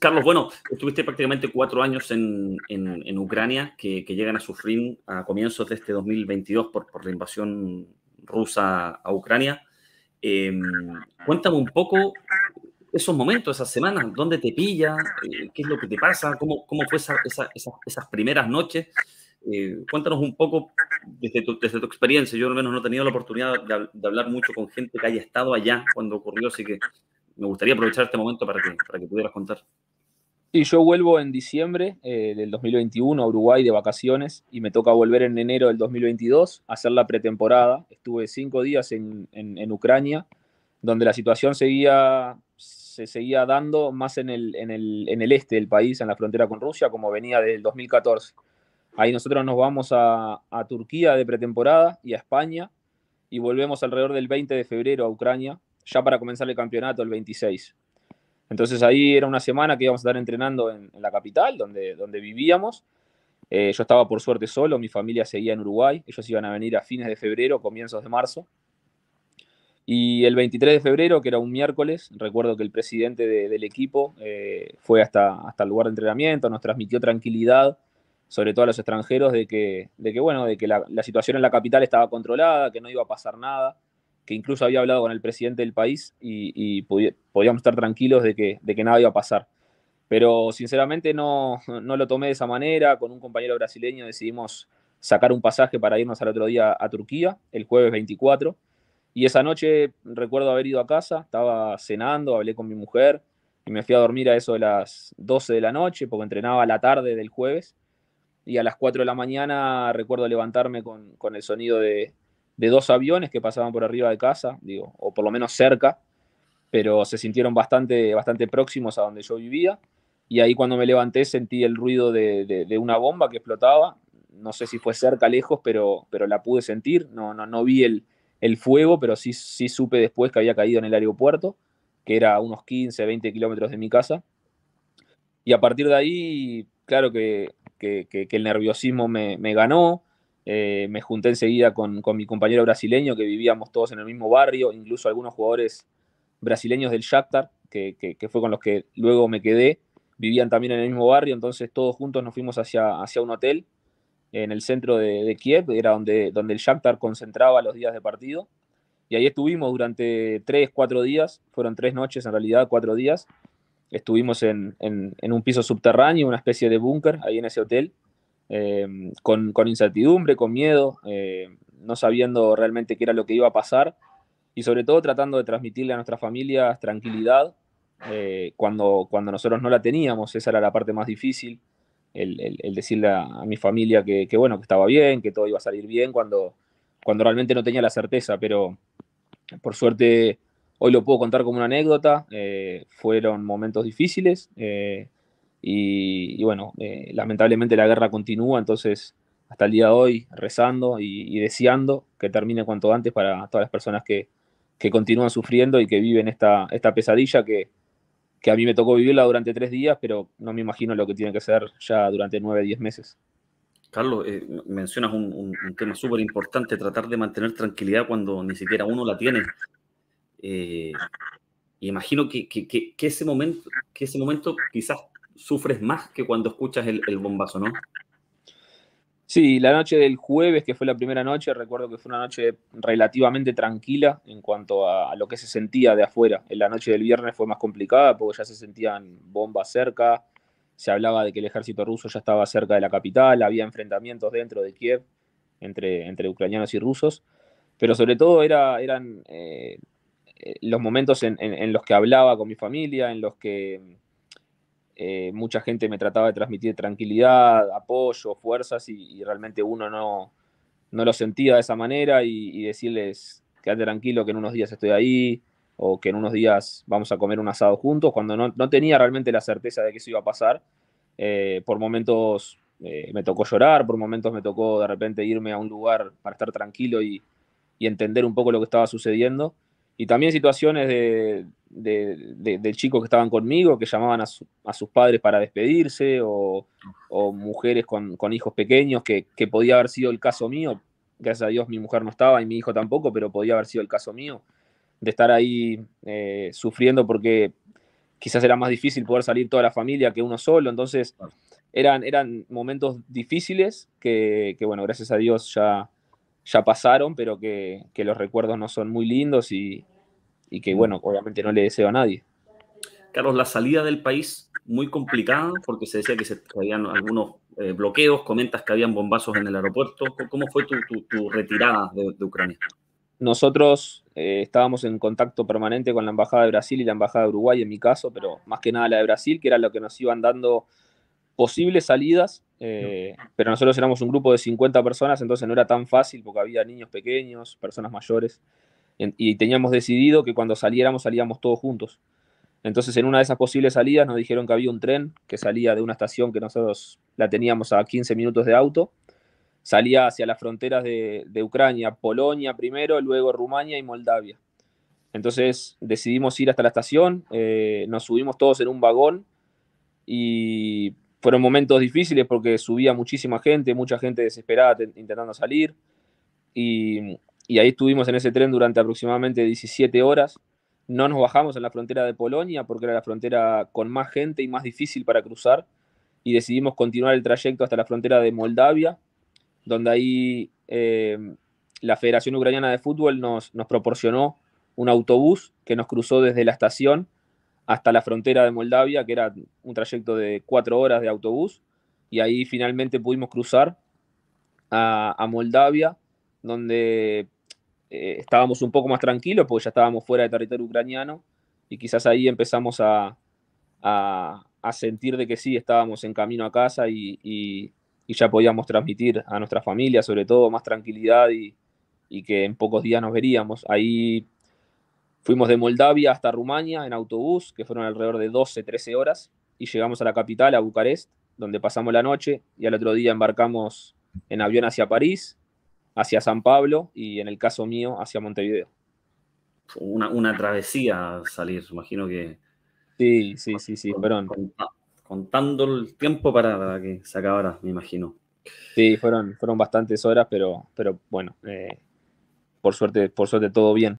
Carlos, bueno, estuviste prácticamente cuatro años en, Ucrania, que, llegan a sufrir a comienzos de este 2022 por, por la invasión rusa a Ucrania. Em, cuéntame un poco esos momentos, esas semanas, dónde te pilla, eh, qué es lo que te pasa, cómo, cómo fue esas, esas primeras noches. Eh, cuéntanos un poco desde tu, desde tu, experiencia. Yo al menos no he tenido la oportunidad de, hablar mucho con gente que haya estado allá cuando ocurrió, así que me gustaría aprovechar este momento para para que pudieras contar. Y yo vuelvo en diciembre eh, del 2021 a Uruguay de vacaciones y me toca volver en enero del 2022 a hacer la pretemporada. Estuve cinco días en, Ucrania, donde la situación seguía, se seguía dando más en el, en el, en el este del país, en la frontera con Rusia, como venía del 2014. Ahí nosotros nos vamos a, a, Turquía de pretemporada y a España y volvemos alrededor del 20 de febrero a Ucrania, ya para comenzar el campeonato el 26. Entonces ahí era una semana que íbamos a estar entrenando en, la capital, donde, donde vivíamos. Eh, yo estaba por suerte solo, mi familia seguía en Uruguay, ellos iban a venir a fines de febrero, comienzos de marzo. Y el 23 de febrero, que era un miércoles, recuerdo que el presidente del equipo eh, fue hasta, hasta el lugar de entrenamiento, nos transmitió tranquilidad, sobre todo a los extranjeros, de que, bueno, de que la situación en la capital estaba controlada, que no iba a pasar nada que incluso había hablado con el presidente del país y, podíamos estar tranquilos de que, de que nada iba a pasar. Pero sinceramente no, lo tomé de esa manera. Con un compañero brasileño decidimos sacar un pasaje para irnos al otro día a Turquía, el jueves 24. Y esa noche recuerdo haber ido a casa, estaba cenando, hablé con mi mujer y me fui a dormir a eso de las 12 de la noche porque entrenaba la tarde del jueves. Y a las 4 de la mañana recuerdo levantarme con el sonido de, de dos aviones que pasaban por arriba de casa, digo, o por lo menos cerca, pero se sintieron bastante, bastante próximos a donde yo vivía. Y ahí cuando me levanté sentí el ruido de, una bomba que explotaba. No sé si fue cerca, lejos, pero, pero la pude sentir. No, no, no vi el, fuego, pero sí, sí supe después que había caído en el aeropuerto, que era a unos 15, 20 kilómetros de mi casa. Y a partir de ahí, claro que, que, que, el nerviosismo me, me ganó eh, me junté enseguida con, mi compañero brasileño, que vivíamos todos en el mismo barrio, incluso algunos jugadores brasileños del Shakhtar, que, fue con los que luego me quedé, vivían también en el mismo barrio, entonces todos juntos nos fuimos hacia, hacia un hotel en el centro de, Kiev, era donde, donde el Shakhtar concentraba los días de partido, y ahí estuvimos durante tres, cuatro días, fueron tres noches en realidad, cuatro días, estuvimos en un piso subterráneo, una especie de búnker ahí en ese hotel, eh, con, incertidumbre, con miedo, eh, no sabiendo realmente qué era lo que iba a pasar y sobre todo tratando de transmitirle a nuestras familias tranquilidad eh, cuando, cuando nosotros no la teníamos, esa era la parte más difícil, el, decirle a, mi familia que, que, bueno, que estaba bien, que todo iba a salir bien cuando, cuando realmente no tenía la certeza, pero por suerte hoy lo puedo contar como una anécdota, fueron momentos difíciles y, bueno, eh, lamentablemente la guerra continúa, entonces hasta el día de hoy rezando y, deseando que termine cuanto antes para todas las personas que, continúan sufriendo y que viven esta, esta pesadilla que, a mí me tocó vivirla durante tres días, pero no me imagino lo que tiene que ser ya durante nueve, diez meses. Carlos, eh, mencionas un, tema súper importante, tratar de mantener tranquilidad cuando ni siquiera uno la tiene. Y eh, imagino que, ese momento, que ese momento quizás sufres más que cuando escuchas el, el bombazo, ¿no? Sí, la noche del jueves, que fue la primera noche, recuerdo que fue una noche relativamente tranquila en cuanto a, lo que se sentía de afuera. En la noche del viernes fue más complicada porque ya se sentían bombas cerca, se hablaba de que el ejército ruso ya estaba cerca de la capital, había enfrentamientos dentro de Kiev entre, entre ucranianos y rusos, pero sobre todo era, eran eh, eh, los momentos en los que hablaba con mi familia, en los que eh, mucha gente me trataba de transmitir tranquilidad, apoyo, fuerzas y, realmente uno no, lo sentía de esa manera y, y, decirles, quédate tranquilo que en unos días estoy ahí o que en unos días vamos a comer un asado juntos, cuando no, tenía realmente la certeza de que eso iba a pasar. Eh, por momentos eh, me tocó llorar, por momentos me tocó de repente irme a un lugar para estar tranquilo y entender un poco lo que estaba sucediendo y también situaciones de, de, chicos que estaban conmigo, que llamaban a, sus padres para despedirse, o, mujeres con, hijos pequeños, que, podía haber sido el caso mío. Gracias a Dios mi mujer no estaba y mi hijo tampoco, pero podía haber sido el caso mío, de estar ahí eh, sufriendo porque quizás era más difícil poder salir toda la familia que uno solo. Entonces eran, eran momentos difíciles que bueno, gracias a Dios ya ya pasaron, pero que, los recuerdos no son muy lindos y, y que, mm. bueno, obviamente no le deseo a nadie. Carlos, la salida del país muy complicada, porque se decía que se traían algunos eh, bloqueos, comentas que habían bombazos en el aeropuerto. ¿Cómo fue tu, retirada de, Ucrania? Nosotros eh, estábamos en contacto permanente con la Embajada de Brasil y la Embajada de Uruguay, en mi caso, pero más que nada la de Brasil, que era lo que nos iban dando posibles salidas eh, pero nosotros éramos un grupo de 50 personas, entonces no era tan fácil porque había niños pequeños, personas mayores, y teníamos decidido que cuando saliéramos salíamos todos juntos. Entonces en una de esas posibles salidas nos dijeron que había un tren que salía de una estación que nosotros la teníamos a 15 minutos de auto, salía hacia las fronteras de, Ucrania, Polonia primero, luego Rumania y Moldavia. Entonces decidimos ir hasta la estación, eh, nos subimos todos en un vagón y fueron momentos difíciles porque subía muchísima gente, mucha gente desesperada intentando salir. Y, ahí estuvimos en ese tren durante aproximadamente 17 horas. No nos bajamos en la frontera de Polonia porque era la frontera con más gente y más difícil para cruzar. Y decidimos continuar el trayecto hasta la frontera de Moldavia, donde ahí eh, la Federación Ucraniana de Fútbol nos, nos proporcionó un autobús que nos cruzó desde la estación hasta la frontera de Moldavia, que era un trayecto de cuatro horas de autobús, y ahí finalmente pudimos cruzar a, Moldavia, donde eh, estábamos un poco más tranquilos, porque ya estábamos fuera de territorio ucraniano, y quizás ahí empezamos a, sentir de que sí, estábamos en camino a casa y, ya podíamos transmitir a nuestra familia, sobre todo, más tranquilidad y, y que en pocos días nos veríamos. Ahí Fuimos de Moldavia hasta Rumania en autobús, que fueron alrededor de 12, 13 horas, y llegamos a la capital, a Bucarest, donde pasamos la noche y al otro día embarcamos en avión hacia París, hacia San Pablo y en el caso mío hacia Montevideo. Una, una travesía salir, imagino que... Sí, sí, sí, sí, fueron... Contando el tiempo para que se acabara, me imagino. Sí, fueron, fueron bastantes horas, pero, pero bueno, eh, por, suerte, por suerte todo bien.